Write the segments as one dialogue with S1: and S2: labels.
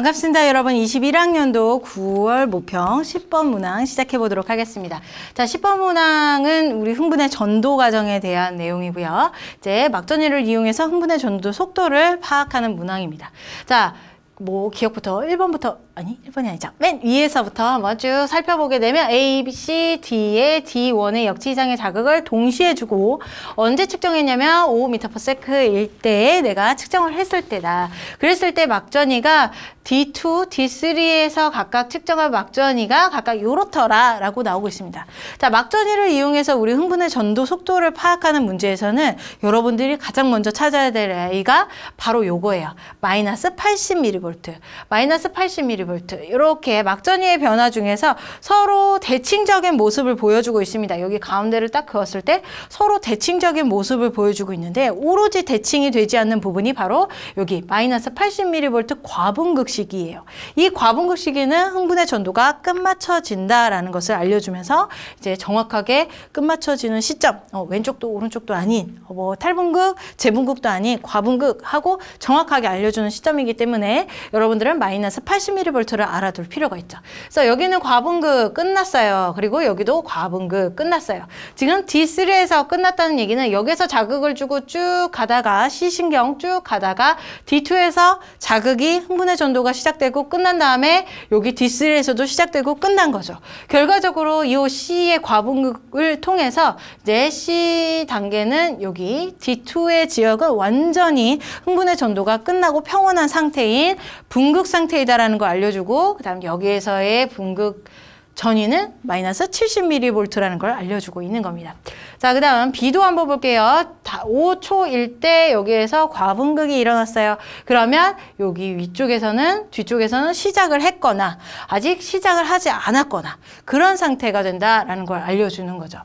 S1: 반갑습니다 여러분 21학년도 9월 모평 10번 문항 시작해 보도록 하겠습니다 자 10번 문항은 우리 흥분의 전도 과정에 대한 내용이고요 이제 막전이를 이용해서 흥분의 전도 속도를 파악하는 문항입니다 자 뭐 기억부터 1번부터 아니 1번이 아니죠. 맨 위에서부터 한번 쭉 살펴보게 되면 A, B, C, D의 D1의 역치 이상의 자극을 동시에 주고 언제 측정했냐면 5m/s일 때에 내가 측정을 했을 때다. 그랬을 때 막전이가 D2, D3에서 각각 측정한 막전이가 각각 요렇더라 라고 나오고 있습니다. 자, 막전이를 이용해서 우리 흥분의 전도 속도를 파악하는 문제에서는 여러분들이 가장 먼저 찾아야 될 A가 바로 요거예요. 마이너스 80mV. 마이너스 80mV. 볼트 이렇게 막전이의 변화 중에서 서로 대칭적인 모습을 보여주고 있습니다. 여기 가운데를 딱 그었을 때 서로 대칭적인 모습을 보여주고 있는데 오로지 대칭이 되지 않는 부분이 바로 여기 마이너스 80mV 과분극 시기예요. 이 과분극 시기는 흥분의 전도가 끝마쳐진다라는 것을 알려주면서 이제 정확하게 끝마쳐지는 시점 어, 왼쪽도 오른쪽도 아닌 어, 뭐 탈분극, 재분극도 아닌 과분극하고 정확하게 알려주는 시점이기 때문에 여러분들은 마이너스 80mV 볼트를 알아둘 필요가 있죠. 그래서 여기는 과분극 끝났어요. 그리고 여기도 과분극 끝났어요. 지금 D3에서 끝났다는 얘기는 여기서 자극을 주고 쭉 가다가 시신경쭉 가다가 D2에서 자극이 흥분의 전도가 시작되고 끝난 다음에 여기 D3에서도 시작되고 끝난 거죠. 결과적으로 이 C의 과분극을 통해서 이제 C 단계는 여기 D2의 지역은 완전히 흥분의 전도가 끝나고 평온한 상태인 분극 상태이다라는 걸 알려 알려주고 그다음 여기에서의 분극 전위는 마이너스 70mV라는 걸 알려주고 있는 겁니다. 자, 그 다음 B도 한번 볼게요. 5초일 때 여기에서 과분극이 일어났어요. 그러면 여기 위쪽에서는 뒤쪽에서는 시작을 했거나 아직 시작을 하지 않았거나 그런 상태가 된다라는 걸 알려주는 거죠.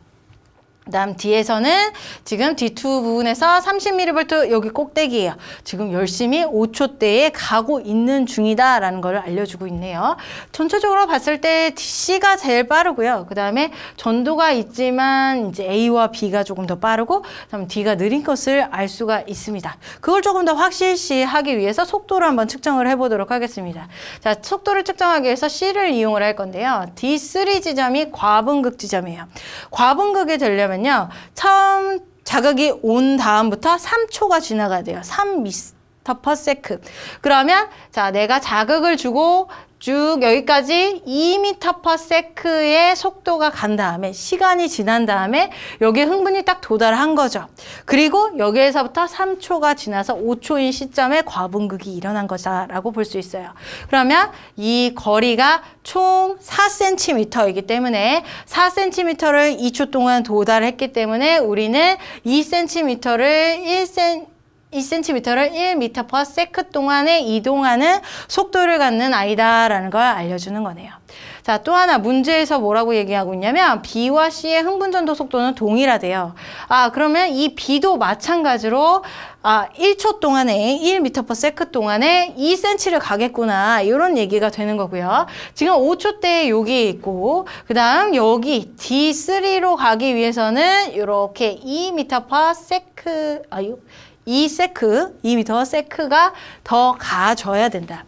S1: 그다음 뒤에서는 지금 D2 부분에서 30mV 여기 꼭대기예요. 지금 열심히 5초대에 가고 있는 중이다라는 걸 알려주고 있네요. 전체적으로 봤을 때 C가 제일 빠르고요. 그다음에 전도가 있지만 이제 A와 B가 조금 더 빠르고 그다음 D가 느린 것을 알 수가 있습니다. 그걸 조금 더 확실시하기 위해서 속도를 한번 측정을 해보도록 하겠습니다. 자, 속도를 측정하기 위해서 C를 이용을 할 건데요. D3 지점이 과분극 지점이에요. 과분극이 되려면 뭐냐면요. 처음 자극이 온 다음부터 3초가 지나가야 돼요. 3미터 퍼세크. 그러면 자 내가 자극을 주고 쭉 여기까지 2m/s의 속도가 간 다음에 시간이 지난 다음에 여기에 흥분이 딱 도달한 거죠. 그리고 여기에서부터 3초가 지나서 5초인 시점에 과분극이 일어난 거다라고 볼 수 있어요. 그러면 이 거리가 총 4cm이기 때문에 4cm를 2초 동안 도달했기 때문에 우리는 2cm를 1cm 1cm를 1m/s 동안에 이동하는 속도를 갖는 아이다라는 걸 알려주는 거네요. 자, 또 하나 문제에서 뭐라고 얘기하고 있냐면 B와 C의 흥분전도 속도는 동일하대요. 아, 그러면 이 B도 마찬가지로 아, 1초 동안에 1m/s 동안에 2cm를 가겠구나. 이런 얘기가 되는 거고요. 지금 5초 때에 여기 있고 그다음 여기 D3로 가기 위해서는 이렇게 2m/s 아유 2세크, 2m 세크가 더 가져야 된다.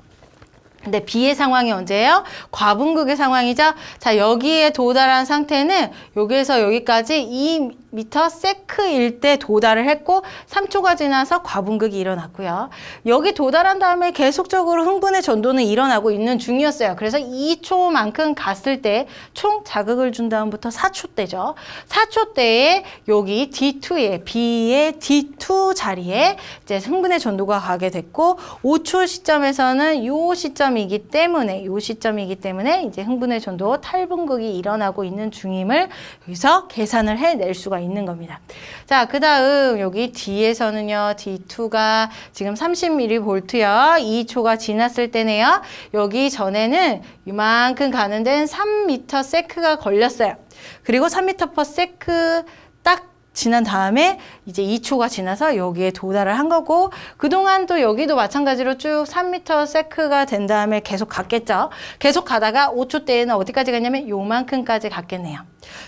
S1: 근데 B의 상황이 언제예요? 과분극의 상황이죠. 자 여기에 도달한 상태는 여기에서 여기까지 2m 세크일 때 도달을 했고 3초가 지나서 과분극이 일어났고요. 여기 도달한 다음에 계속적으로 흥분의 전도는 일어나고 있는 중이었어요. 그래서 2초만큼 갔을 때 총 자극을 준 다음부터 4초 때죠. 4초 때에 여기 D2에 B의 D2 자리에 이제 흥분의 전도가 가게 됐고 5초 시점에서는 요 시점 시점이기 때문에 요 시점이기 때문에 이제 흥분의 전도 탈분극이 일어나고 있는 중임을 여기서 계산을 해낼 수가 있는 겁니다. 자, 그 다음 여기 D에서는요. D2가 지금 30mV요. 2초가 지났을 때네요. 여기 전에는 이만큼 가는 데는 3m 세크가 걸렸어요. 그리고 3m per 세크 딱 지난 다음에 이제 2초가 지나서 여기에 도달을 한 거고 그동안 또 여기도 마찬가지로 쭉 3m 세크가 된 다음에 계속 갔겠죠. 계속 가다가 5초 때에는 어디까지 갔냐면 요만큼까지 갔겠네요.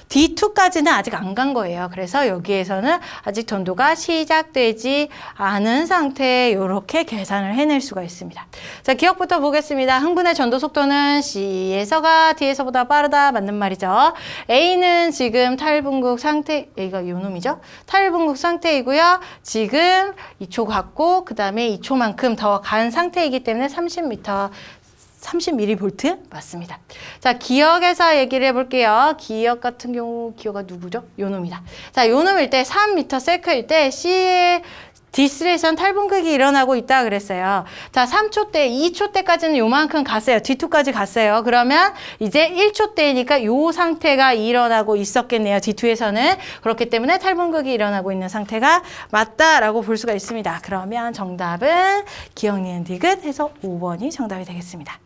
S1: D2까지는 아직 안 간 거예요. 그래서 여기에서는 아직 전도가 시작되지 않은 상태에 이렇게 계산을 해낼 수가 있습니다. 자, 기억부터 보겠습니다. 흥분의 전도 속도는 C에서가 D에서보다 빠르다 맞는 말이죠. A는 지금 탈분국 상태, A가 요 놈이죠. 탈분국 상태이고요. 지금 2초 갔고 그 다음에 2초만큼 더 간 상태이기 때문에 30m 30mV 맞습니다. 자, 기억에서 얘기를 해볼게요. 기억 같은 경우 기어가 누구죠? 요놈이다. 자, 요놈일 때3 m 크일때 C의 디스레이션 탈분극이 일어나고 있다 그랬어요. 자, 3초 때, 2초 때까지는 요만큼 갔어요. D2까지 갔어요. 그러면 이제 1초 때니까 요 상태가 일어나고 있었겠네요. D2에서는. 그렇기 때문에 탈분극이 일어나고 있는 상태가 맞다라고 볼 수가 있습니다. 그러면 정답은 기억니엔 디귿 해서 5번이 정답이 되겠습니다.